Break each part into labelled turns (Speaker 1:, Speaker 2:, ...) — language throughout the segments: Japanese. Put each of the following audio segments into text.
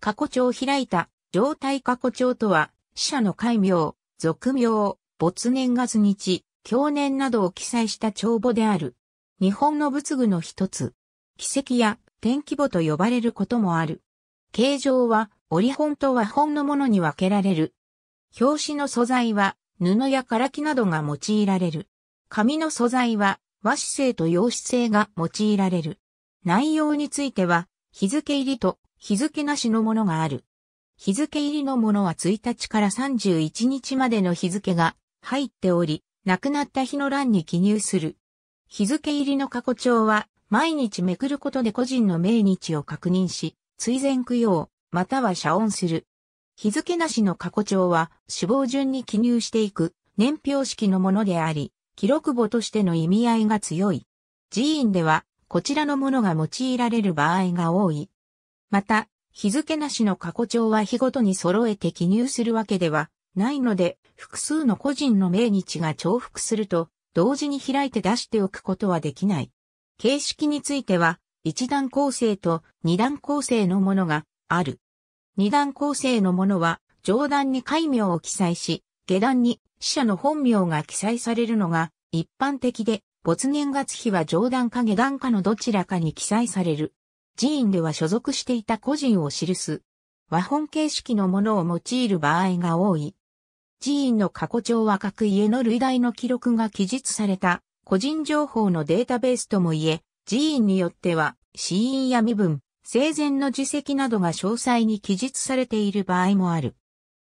Speaker 1: 過去帳を開いた、状態過去帳とは、死者の戒名、俗名、没年月日、去年などを記載した帳簿である。日本の仏具の一つ、奇跡や天規簿と呼ばれることもある。形状は、折本と和本のものに分けられる。表紙の素材は、布や唐木などが用いられる。紙の素材は、和紙製と洋紙製が用いられる。内容については、日付入りと日付なしのものがある。日付入りのものは1日から31日までの日付が入っており、亡くなった日の欄に記入する。日付入りの過去帳は、毎日めくることで個人の命日を確認し、追善供養、または謝恩する。日付なしの過去帳は、死亡順に記入していく、年表式のものであり、記録簿としての意味合いが強い。寺院では、こちらのものが用いられる場合が多い。また、日付なしの過去帳は日ごとに揃えて記入するわけではないので、複数の個人の命日が重複すると、同時に開いて出しておくことはできない。形式については、一段構成と二段構成のものがある。二段構成のものは、上段に戒名を記載し、下段に死者の本名が記載されるのが一般的で、没年月日は上段か下段かのどちらかに記載される。寺院では所属していた個人を記す。和本形式のものを用いる場合が多い。寺院の過去帳は各家の類題の記録が記述された個人情報のデータベースともいえ、寺院によっては死因や身分、生前の自責などが詳細に記述されている場合もある。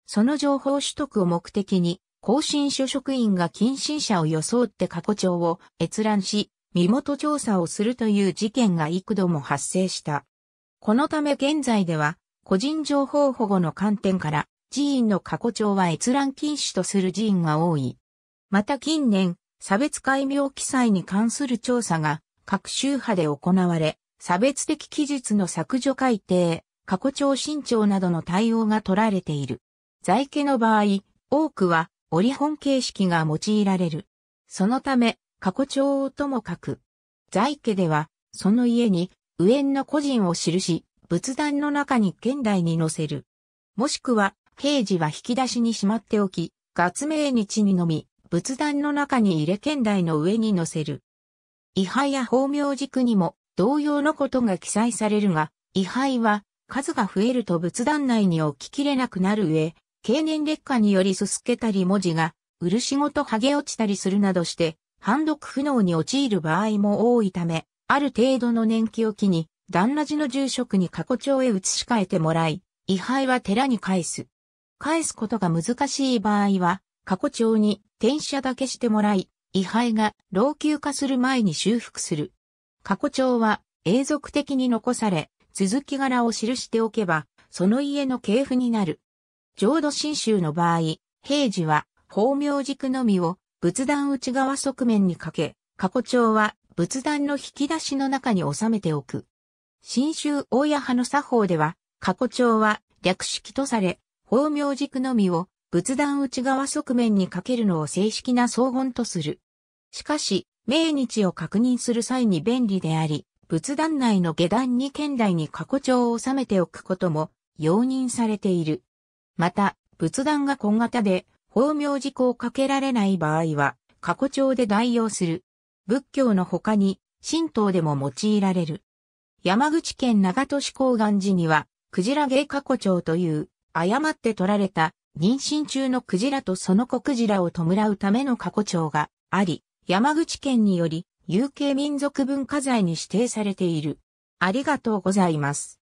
Speaker 1: その情報取得を目的に、更新所職員が近親者を装って過去帳を閲覧し、身元調査をするという事件が幾度も発生した。このため現在では、個人情報保護の観点から、寺院の過去帳は閲覧禁止とする寺院が多い。また近年、差別解明記載に関する調査が、各宗派で行われ、差別的記述の削除改定、過去帳新調などの対応が取られている。在家の場合、多くは、折本形式が用いられる。そのため、過去帳をともかく。在家では、その家に、右縁の個人を記し、仏壇の中に現代に載せる。もしくは、平時は引き出しにしまっておき、月命日にのみ、仏壇の中に入れ剣台の上に載せる。位牌や法名軸にも同様のことが記載されるが、位牌は数が増えると仏壇内に置ききれなくなる上、経年劣化によりすすけたり文字が、漆ごと剥げ落ちたりするなどして、判読不能に陥る場合も多いため、ある程度の年季を機に、旦那寺の住職に過去帳へ移し替えてもらい、位牌は寺に返す。返すことが難しい場合は、過去帳に転写だけしてもらい、位牌が老朽化する前に修復する。過去帳は永続的に残され、続き柄を記しておけば、その家の系譜になる。浄土真宗の場合、平時は、法名軸のみを仏壇内側側面にかけ、過去帳は仏壇の引き出しの中に収めておく。新州大谷派の作法では、過去帳は略式とされ、法名軸のみを仏壇内側側面にかけるのを正式な荘厳とする。しかし、命日を確認する際に便利であり、仏壇内の下段に県内に過去帳を収めておくことも容認されている。また、仏壇が小型で法名事項をかけられない場合は、過去帳で代用する。仏教の他に、神道でも用いられる。山口県長門市高岸寺には、クジラ芸過去帳という、誤って取られた、妊娠中のクジラとその子クジラを弔うための過去帳があり、山口県により、有形民族文化財に指定されている。ありがとうございます。